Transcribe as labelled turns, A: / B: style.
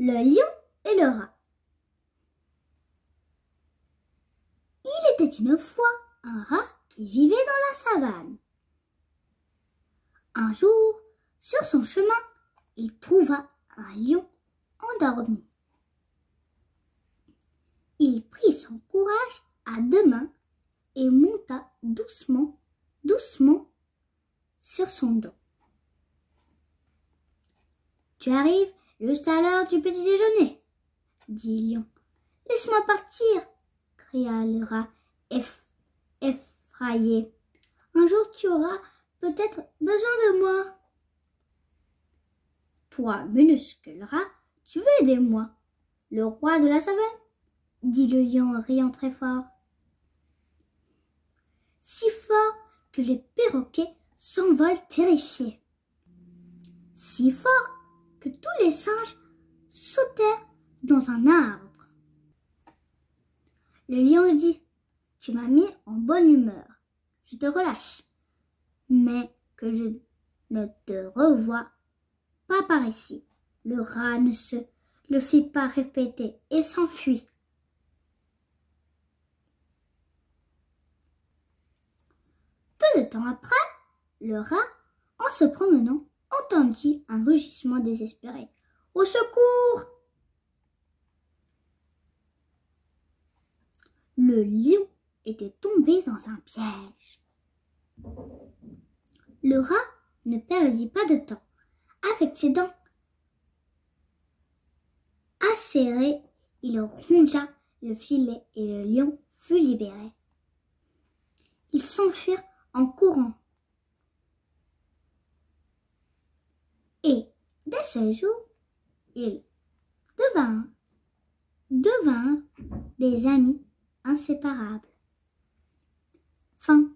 A: le lion et le rat. Il était une fois un rat qui vivait dans la savane. Un jour, sur son chemin, il trouva un lion endormi. Il prit son courage à deux mains et monta doucement, doucement sur son dos. Tu arrives Juste à l'heure du petit déjeuner, dit Lion. Laisse-moi partir, cria le rat effrayé. Un jour tu auras peut-être besoin de moi. Toi, minuscule rat, tu veux aider moi, le roi de la savane, dit le lion riant très fort. Si fort que les perroquets s'envolent terrifiés. Si fort que tous les singes sautaient dans un arbre. Le lion dit Tu m'as mis en bonne humeur, je te relâche, mais que je ne te revois pas par ici. Le rat ne se le fit pas répéter et s'enfuit. Peu de temps après, le rat, en se promenant, entendit un rugissement désespéré. Au secours Le lion était tombé dans un piège. Le rat ne perdit pas de temps. Avec ses dents acérées, il rongea le filet et le lion fut libéré. Ils s'enfuirent en courant Et dès ce jour, il devint, devint des amis inséparables. Fin.